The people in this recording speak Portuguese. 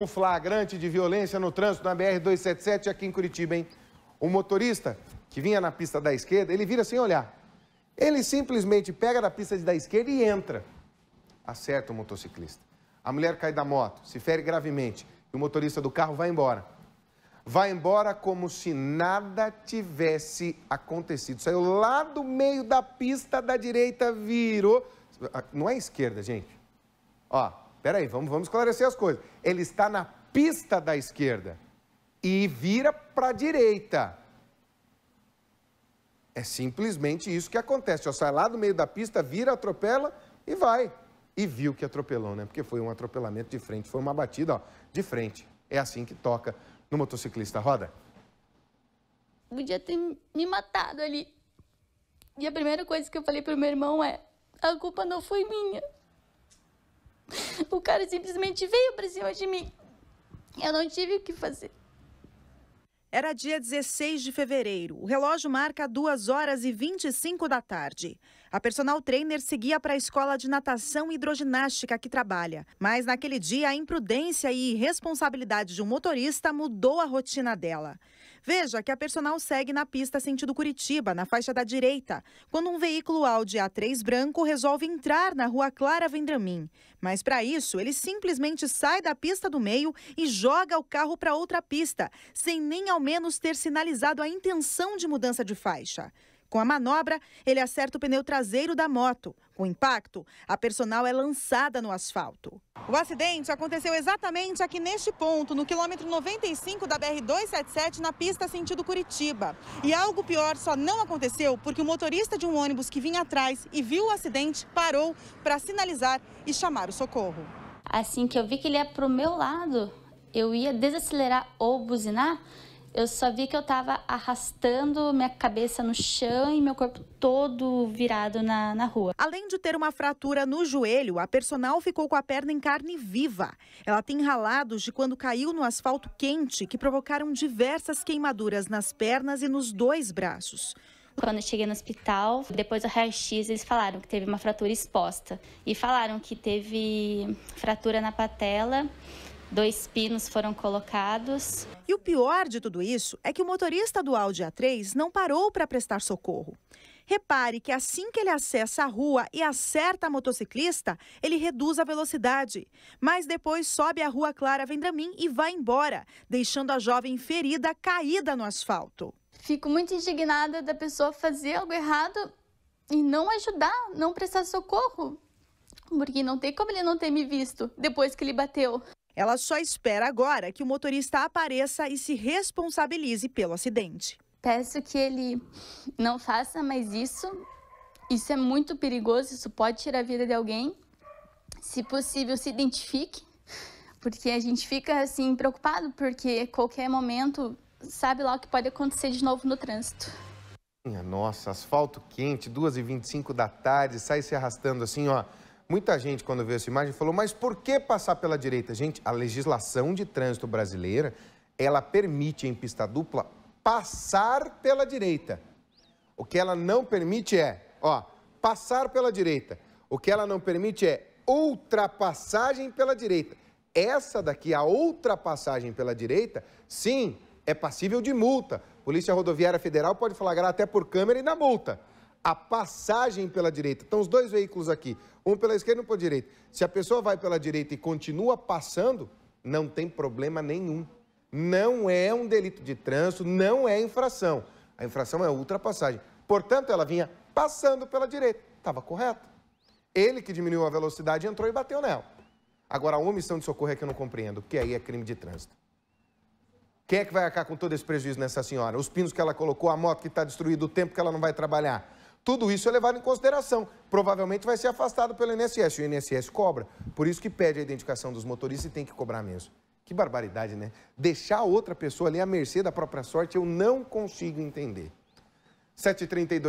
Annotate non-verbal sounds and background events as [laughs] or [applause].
Um flagrante de violência no trânsito na BR-277 aqui em Curitiba, hein? O motorista que vinha na pista da esquerda, ele vira sem olhar. Ele simplesmente pega da pista da esquerda e entra. Acerta o motociclista. A mulher cai da moto, se fere gravemente e o motorista do carro vai embora. Vai embora como se nada tivesse acontecido. Saiu lá do meio da pista da direita, virou. Não é esquerda, gente. Ó, peraí, vamos, vamos esclarecer as coisas. Ele está na pista da esquerda e vira para a direita. É simplesmente isso que acontece. Ó, sai lá do meio da pista, vira, atropela e vai. E viu que atropelou, né? Porque foi um atropelamento de frente, foi uma batida ó, de frente. É assim que toca no motociclista. Roda. Podia ter me matado ali. E a primeira coisa que eu falei pro meu irmão é: a culpa não foi minha. [laughs] O cara simplesmente veio pra cima de mim. Eu não tive o que fazer. Era dia 16 de fevereiro. O relógio marca 2 horas e 25 da tarde. A personal trainer seguia para a escola de natação e hidroginástica que trabalha. Mas naquele dia, a imprudência e irresponsabilidade de um motorista mudou a rotina dela. Veja que a personal segue na pista sentido Curitiba, na faixa da direita, quando um veículo Audi A3 branco resolve entrar na rua Clara Vendramin. Mas para isso, ele simplesmente sai da pista do meio e joga o carro para outra pista, sem nem ao menos ter sinalizado a intenção de mudança de faixa. Com a manobra, ele acerta o pneu traseiro da moto. Com impacto, a personal é lançada no asfalto. O acidente aconteceu exatamente aqui neste ponto, no quilômetro 95 da BR-277, na pista sentido Curitiba. E algo pior só não aconteceu porque o motorista de um ônibus que vinha atrás e viu o acidente parou para sinalizar e chamar o socorro. Assim que eu vi que ele ia para o meu lado, eu ia desacelerar ou buzinar, eu só vi que eu tava arrastando minha cabeça no chão e meu corpo todo virado na, na rua. Além de ter uma fratura no joelho, a personal ficou com a perna em carne viva. Ela tem ralados de quando caiu no asfalto quente, que provocaram diversas queimaduras nas pernas e nos dois braços. Quando eu cheguei no hospital, depois do raio-x, eles falaram que teve uma fratura exposta. E falaram que teve fratura na patela Dois pinos foram colocados. E o pior de tudo isso é que o motorista do Audi A3 não parou para prestar socorro. Repare que assim que ele acessa a rua e acerta a motociclista, ele reduz a velocidade. Mas depois sobe a rua Clara Vendramin e vai embora, deixando a jovem ferida caída no asfalto. Fico muito indignada da pessoa fazer algo errado e não ajudar, não prestar socorro. Porque não tem como ele não ter me visto depois que ele bateu. Ela só espera agora que o motorista apareça e se responsabilize pelo acidente. Peço que ele não faça mais isso. Isso é muito perigoso, isso pode tirar a vida de alguém. Se possível, se identifique, porque a gente fica assim preocupado, porque qualquer momento sabe lá o que pode acontecer de novo no trânsito. Nossa, asfalto quente, 2h25 da tarde, sai se arrastando assim, ó. Muita gente, quando viu essa imagem, falou, mas por que passar pela direita? Gente, a legislação de trânsito brasileira, ela permite em pista dupla passar pela direita. O que ela não permite é, ó, passar pela direita. O que ela não permite é ultrapassagem pela direita. Essa daqui, a ultrapassagem pela direita, sim, é passível de multa. Polícia Rodoviária Federal pode flagrar até por câmera e na multa a passagem pela direita. Então, os dois veículos aqui, um pela esquerda e um pela direita. Se a pessoa vai pela direita e continua passando, não tem problema nenhum. Não é um delito de trânsito, não é infração. A infração é ultrapassagem. Portanto, ela vinha passando pela direita. Estava correto. Ele que diminuiu a velocidade entrou e bateu nela. Agora, a omissão de socorro é que eu não compreendo, porque aí é crime de trânsito. Quem é que vai acabar com todo esse prejuízo nessa senhora? Os pinos que ela colocou, a moto que está destruída, o tempo que ela não vai trabalhar. Tudo isso é levado em consideração. Provavelmente vai ser afastado pelo INSS. O INSS cobra, por isso que pede a identificação dos motoristas e tem que cobrar mesmo. Que barbaridade, né? Deixar outra pessoa ali à mercê da própria sorte, eu não consigo entender. 732